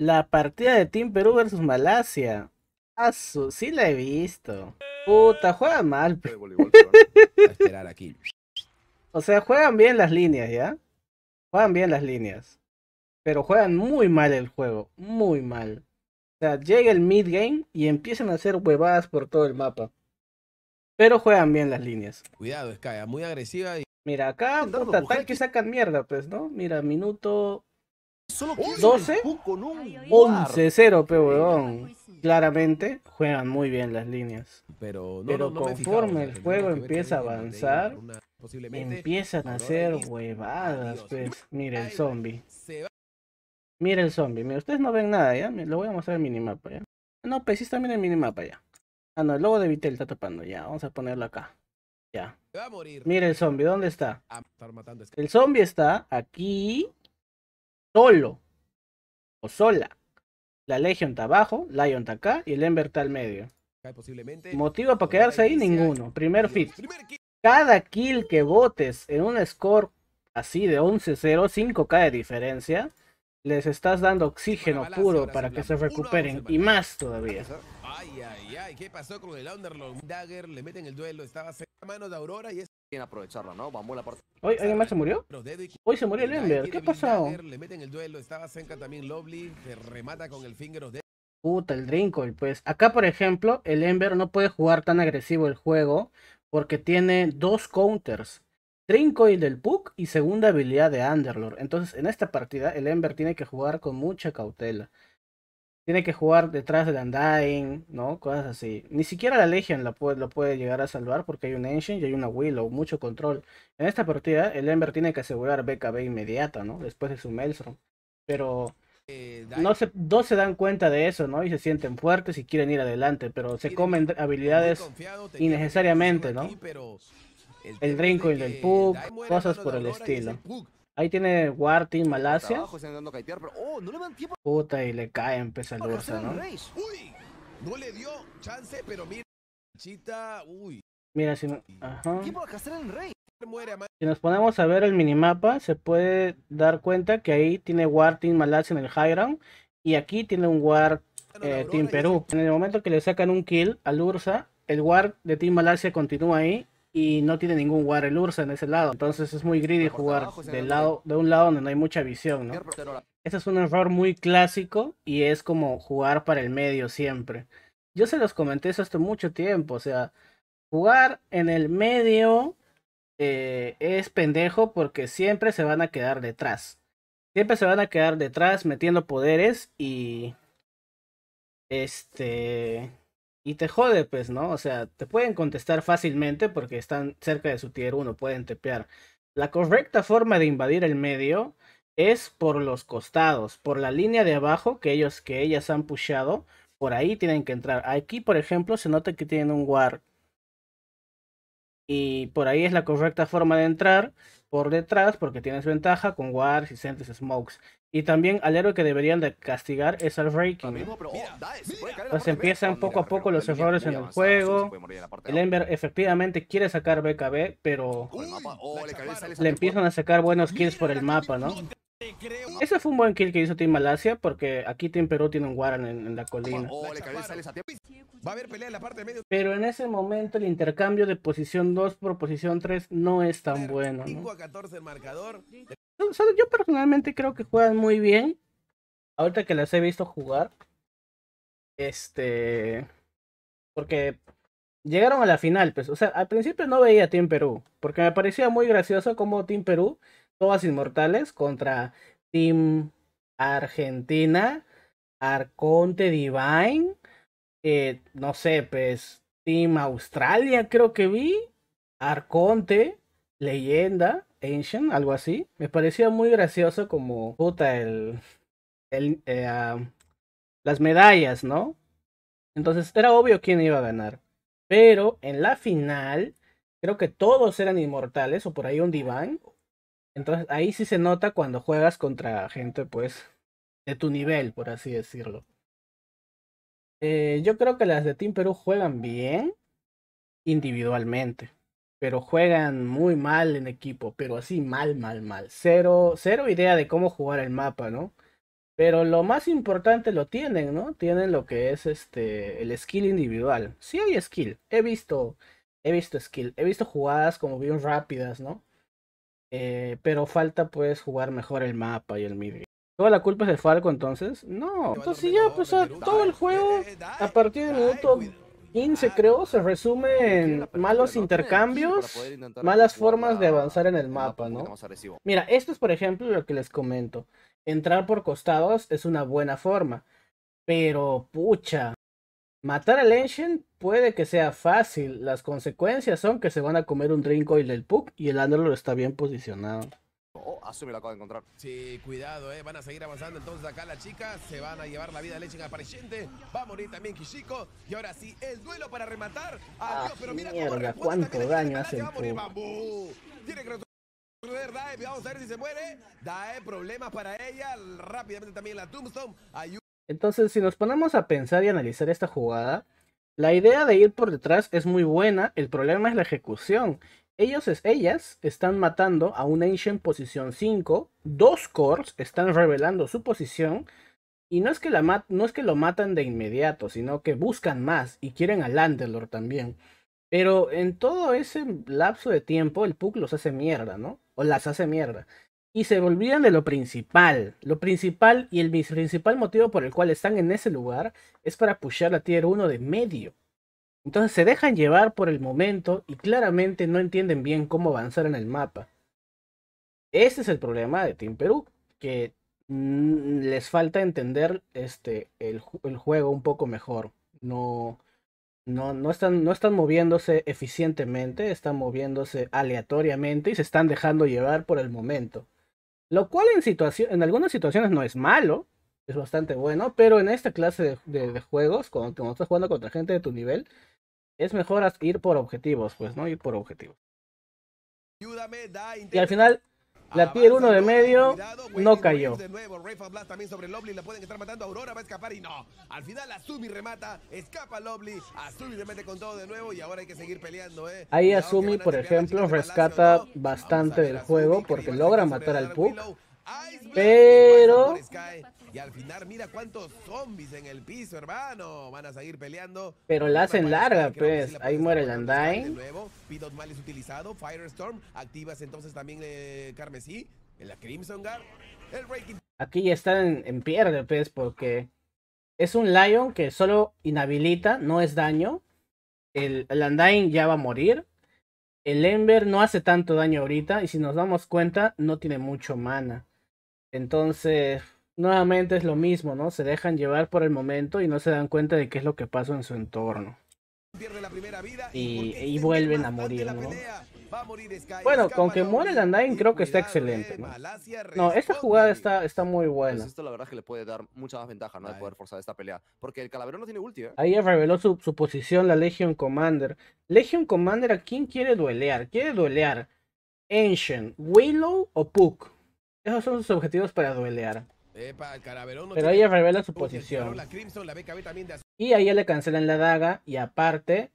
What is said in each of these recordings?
La partida de Team Perú versus Malasia. Asu, sí la he visto. Puta, juega mal. Pero... O sea, juegan bien las líneas, ¿ya? Juegan bien las líneas. Pero juegan muy mal el juego. Muy mal. O sea, llega el mid-game y empiezan a hacer huevadas por todo el mapa. Pero juegan bien las líneas. Cuidado, Skaya, muy agresiva Mira, acá, puta, tal que sacan mierda, pues, ¿no? Mira, minuto 12, 11-0, pero Claramente juegan muy bien las líneas. Pero, Pero conforme el juego empieza a avanzar, empiezan a hacer huevadas, pues. mire el zombie. mire el zombie. Mira, ustedes no ven nada, ¿ya? Lo voy a mostrar el minimapa, ¿ya? No, pues sí está en el minimapa, ya. Ah, no, el logo de Vitel está tapando, ya. Vamos a ponerlo acá. Ya. Mira el zombie, ¿dónde está? Ah, el zombie está aquí solo o sola. La Legion está abajo, Lion está acá y el Ember está al medio. Motivo para quedarse ahí ninguno. Primer fit. Cada kill que votes en un score así de 11-0, 5k de diferencia, les estás dando oxígeno puro para que se recuperen y más todavía. Ay, ay, ay, ¿qué pasó con el Underlord? Dagger, le meten el duelo, estaba mano de Aurora y es... ¿no? a la parte. ¿Hoy alguien más se murió? Hoy se murió el Ember. ¿Qué ha pasado? Puta, el drinkoil pues. Acá, por ejemplo, el Ember no puede jugar tan agresivo el juego porque tiene dos counters. drinkoil del Puck y segunda habilidad de Underlord. Entonces, en esta partida, el Ember tiene que jugar con mucha cautela tiene que jugar detrás de Undying, ¿no? Cosas así. Ni siquiera la Legion la puede, lo puede llegar a salvar porque hay un Ancient y hay una Willow, mucho control. En esta partida, el Ember tiene que asegurar BKB inmediata, ¿no? Después de su Maelstrom. Pero eh, no se, se dan cuenta de eso, ¿no? Y se sienten fuertes y quieren ir adelante, pero se comen habilidades innecesariamente, ¿no? El drink del el Pug, cosas por el estilo. Ahí tiene team Malasia. Oh, Puta, y le cae empieza pesa ursa, no mira. si no. Si nos ponemos a ver el minimapa, se puede dar cuenta que ahí tiene War Team Malasia en el high ground. Y aquí tiene un War eh, Team Perú. En el momento que le sacan un kill al Ursa, el War de Team Malasia continúa ahí y no tiene ningún el Ursa en ese lado. Entonces es muy greedy jugar del lado, de un lado donde no hay mucha visión, ¿no? es un error muy clásico y es como jugar para el medio siempre. Yo se los comenté eso hace mucho tiempo, o sea, jugar en el medio eh, es pendejo porque siempre se van a quedar detrás. Siempre se van a quedar detrás metiendo poderes y... Este... Y te jode, pues, ¿no? O sea, te pueden contestar fácilmente porque están cerca de su tier 1, pueden tepear. La correcta forma de invadir el medio es por los costados, por la línea de abajo que ellos que ellas han pushado, por ahí tienen que entrar. Aquí, por ejemplo, se nota que tienen un guard. Y por ahí es la correcta forma de entrar por detrás porque tienes ventaja con wards y sentes smokes. Y también al héroe que deberían de castigar es al Raking. Pues empiezan poco a poco los errores en el juego. El Ember efectivamente quiere sacar BKB, pero oh, le empiezan a sacar buenos kills por el mapa, ¿no? Ese fue un buen kill que hizo Team Malasia porque aquí Team Perú tiene un Warren en, la colina. Pero en ese momento el intercambio de posición 2 por posición 3 no es tan bueno. yo personalmente creo que juegan muy bien. Ahorita que las he visto jugar. Este. Porque llegaron a la final, pues. O sea, al principio no veía Team Perú. Porque me parecía muy gracioso como Team Perú Todas Inmortales contra Team Argentina, Arconte Divine, eh, no sé, pues Team Australia creo que vi, Arconte, Leyenda, Ancient, algo así. Me parecía muy gracioso como, puta, el, eh, ah, las medallas, ¿no? Entonces era obvio quién iba a ganar. Pero en la final, creo que todos eran inmortales, o por ahí un Divine. Entonces ahí sí se nota cuando juegas contra gente, pues, de tu nivel, por así decirlo. Eh, yo creo que las de Team Perú juegan bien individualmente, pero juegan muy mal en equipo, pero así mal, mal, mal. Cero, cero idea de cómo jugar el mapa, ¿no? Pero lo más importante lo tienen, ¿no? Tienen lo que es este el skill individual. Sí hay skill. He visto, he visto skill. He visto jugadas como bien rápidas, ¿no? Eh, pero falta pues jugar mejor el mapa y el mid. ¿Toda la culpa es de Falco entonces? No, entonces pues ya, pues todo el juego a partir del minuto 15 creo se resume en malos intercambios, malas formas de avanzar en el mapa, ¿no? Mira, esto es por ejemplo lo que les comento. Entrar por costados es una buena forma, pero pucha, Matar al Ancient puede que sea fácil. Las consecuencias son que se van a comer un y el Puck y el lo está bien posicionado. Oh, Azumi ah, lo acaba de encontrar. Sí, cuidado, eh. Van a seguir avanzando entonces acá la chica Se van a llevar la vida de Lechen apareciente. Va a morir también Kishiko. Y ahora sí, el duelo para rematar. Ah, Adiós, ah, pero mira mierda, cuánto daño hace el a Tiene que Dae, vamos a ver si se muere. Dae, problemas para ella. Rápidamente también la Tombstone. Ayuda. Entonces, si nos ponemos a pensar y analizar esta jugada, la idea de ir por detrás es muy buena, el problema es la ejecución. Ellos, ellas, están matando a un Ancient posición 5, dos cores están revelando su posición, y no es, que la no es que lo matan de inmediato, sino que buscan más y quieren al Landlord también. Pero en todo ese lapso de tiempo, el Puck los hace mierda, ¿no? O las hace mierda y se olvidan de lo principal. Lo principal y el principal motivo por el cual están en ese lugar es para pushar la tier 1 de medio. Entonces se dejan llevar por el momento y claramente no entienden bien cómo avanzar en el mapa. Ese es el problema de Team Perú, que les falta entender este, el, el juego un poco mejor. No, no, no, están, no están moviéndose eficientemente, están moviéndose aleatoriamente y se están dejando llevar por el momento. Lo cual en, en algunas situaciones no es malo, es bastante bueno, pero en esta clase de, juegos, cuando, cuando, estás jugando contra gente de tu nivel, es mejor ir por objetivos, pues, ¿no? Ir por objetivos. y al final la tier 1 de medio no cayó. De nuevo, Rafa Blast también sobre Lovely, la pueden estar matando, Aurora va a escapar y no. Al final Azumi remata, escapa Lovely, Azumi le mete con todo de nuevo y ahora hay que seguir peleando, eh. Ahí Azumi, por ejemplo, rescata bastante del juego porque logra matar al Puck, pero al final, mira cuántos zombies en el piso, hermano. Van a seguir peleando. Pero la hacen larga, pues. Ahí muere el Undyne. Firestorm. Activas entonces también eh, Carmesí. En la Crimson Guard. Aquí ya están en, pierde, pues, porque es un Lion que solo inhabilita, no es daño. El, el ya va a morir. El Ember no hace tanto daño ahorita. Y si nos damos cuenta, no tiene mucho mana. Entonces, nuevamente es lo mismo, ¿no? Se dejan llevar por el momento y no se dan cuenta de qué es lo que pasa en su entorno. y, vuelven a morir, ¿no? bueno, con que muere el andain creo que está excelente, ¿no? esta jugada está, está muy buena. Ahí reveló su, su posición la Legion Commander. Legion Commander, ¿a quién quiere duelear? ¿Quiere duelear Ancient, Willow o Puck? Esos son sus objetivos para duelear. Pero ella revela su posición. Y ahí ella le cancelan la daga y aparte,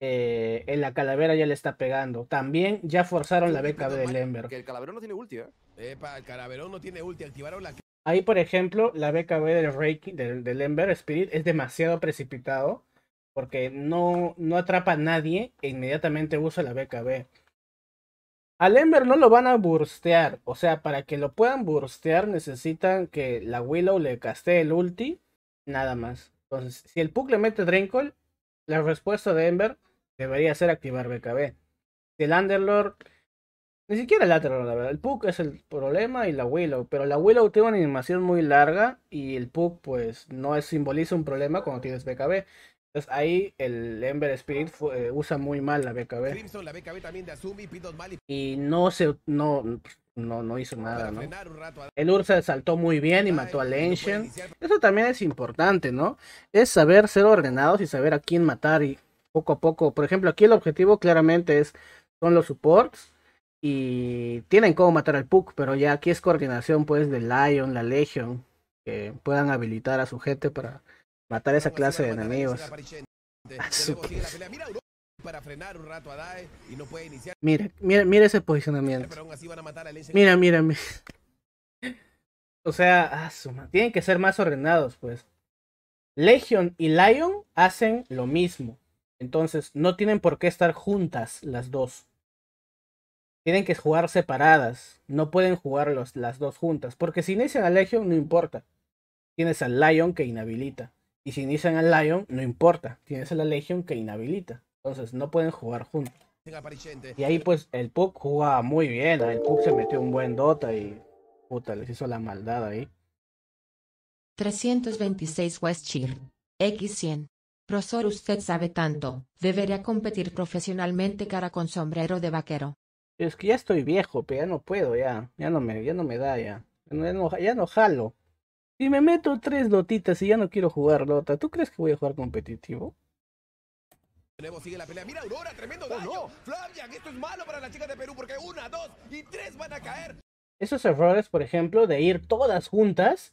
eh, en la calavera ya le está pegando. También ya forzaron la BKB del Ember. Ahí, por ejemplo, la BKB del Reiki, del, Ember Spirit es demasiado precipitado porque no, no atrapa a nadie e inmediatamente usa la BKB. Al Ember no lo van a burstear. O sea, para que lo puedan burstear necesitan que la Willow le castee el ulti. Nada más. Entonces, si el Puck le mete Drinkle, la respuesta de Ember debería ser activar BKB. el Underlord... Ni siquiera el Underlord, la verdad. El Puck es el problema y la Willow. Pero la Willow tiene una animación muy larga y el Puck pues no es, simboliza un problema cuando tienes BKB ahí el Ember Spirit eh, usa muy mal la BKB. y... no se no no, no hizo nada, ¿no? El Ursa saltó muy bien y mató al Ancient. Eso también es importante, ¿no? Es saber ser ordenados y saber a quién matar y poco a poco. Por ejemplo, aquí el objetivo claramente es son los supports y tienen cómo matar al Puck, pero ya aquí es coordinación pues de Lion, la Legion, que puedan habilitar a su gente para matar a esa clase de enemigos. Mira, mira, mira ese posicionamiento. Mira, mira, O sea, ah, tienen que ser más ordenados, pues. Legion y Lion hacen lo mismo. Entonces, no tienen por qué estar juntas las dos. Tienen que jugar separadas. No pueden jugar las dos juntas. Porque si inician a Legion, no importa. Tienes al Lion que inhabilita y si inician al Lion, no importa, tienes a la Legion que inhabilita. Entonces no pueden jugar juntos. Y ahí pues el Puck jugaba muy bien, el Puck se metió un buen Dota y puta, les hizo la maldad ahí. 326 Cheer. X100. Profesor, usted sabe tanto, debería competir profesionalmente cara con sombrero de vaquero. Es que ya estoy viejo, pero ya no puedo, ya, ya no me, ya no me da, ya, ya no jalo. Si me meto tres lotitas y ya no quiero jugar lota, ¿tú crees que voy a jugar competitivo? la de Perú porque una, dos y tres Esos errores, por ejemplo, de ir todas juntas.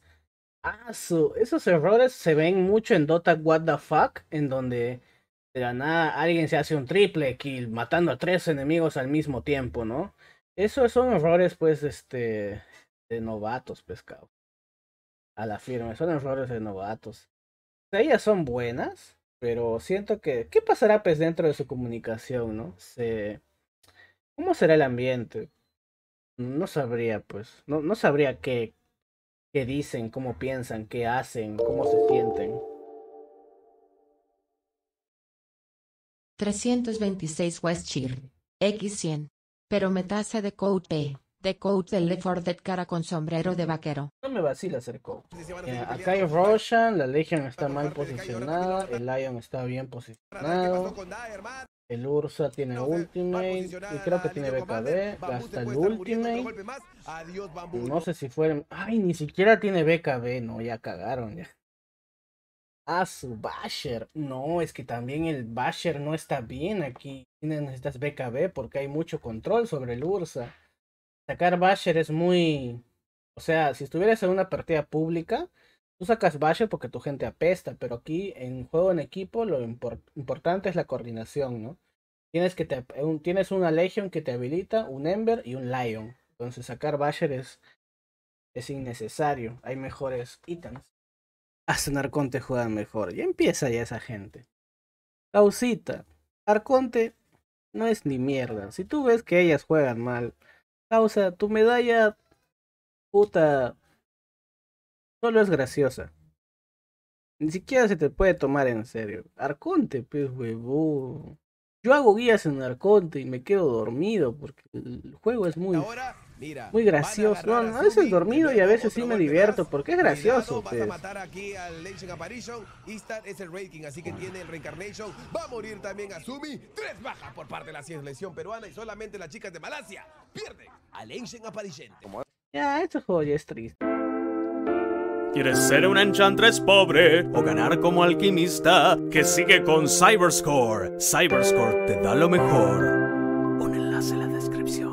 Ah, esos errores se ven mucho en Dota What the Fuck, en donde de la nada alguien se hace un triple kill matando a tres enemigos al mismo tiempo, ¿no? Esos son errores, pues, este, de novatos, pescado a la firma, Son errores de novatos. Ellas son buenas, pero siento que. ¿Qué pasará pues dentro de su comunicación, no? Se... ¿Cómo será el ambiente? No sabría, pues. No, no sabría qué, qué dicen, cómo piensan, qué hacen, cómo se sienten. 326 West X100. Pero metase de Code The Coat del dead cara con sombrero de vaquero. No me vacila el Coat. Eh, acá hay Roshan, la Legion está mal posicionada, el Lion está bien posicionado. El Ursa tiene ultimate y creo que tiene BKB. Hasta el ultimate. No sé si fueron. Ay, ni siquiera tiene BKB. No, ya cagaron ya. a ah, su Basher. No, es que también el Basher no está bien aquí. Necesitas BKB porque hay mucho control sobre el Ursa sacar Basher es muy. O sea, si estuvieras en una partida pública, tú sacas Basher porque tu gente apesta, pero aquí en juego en equipo lo importante es la coordinación, ¿no? Tienes, que te, eh, tienes una Legion que te habilita, un Ember y un Lion. Entonces sacar Basher es, es innecesario. Hay mejores ítems. Hasta Arconte juega mejor. Ya empieza ya esa gente. Causita. Arconte no es ni mierda. Si tú ves que ellas juegan mal, Causa, ah, tu medalla, puta, solo es graciosa. Ni siquiera se te puede tomar en serio. Arconte, pues, huevón. Yo hago guías en Arconte y me quedo dormido porque el juego es muy muy gracioso. a veces dormido y a veces sí me divierto porque es gracioso. va a matar aquí al Legend Apparition. Instant es el ranking, así que tiene el Reincarnation. Va a morir también Sumi Tres bajas por parte de la selección peruana y solamente las chicas de Malasia pierden al Ancient Apparition. Ya, juego ya es triste. ¿Quieres ser un enchantress pobre o ganar como alquimista? Que sigue con Cyberscore. Cyberscore te da lo mejor. Un enlace en la descripción.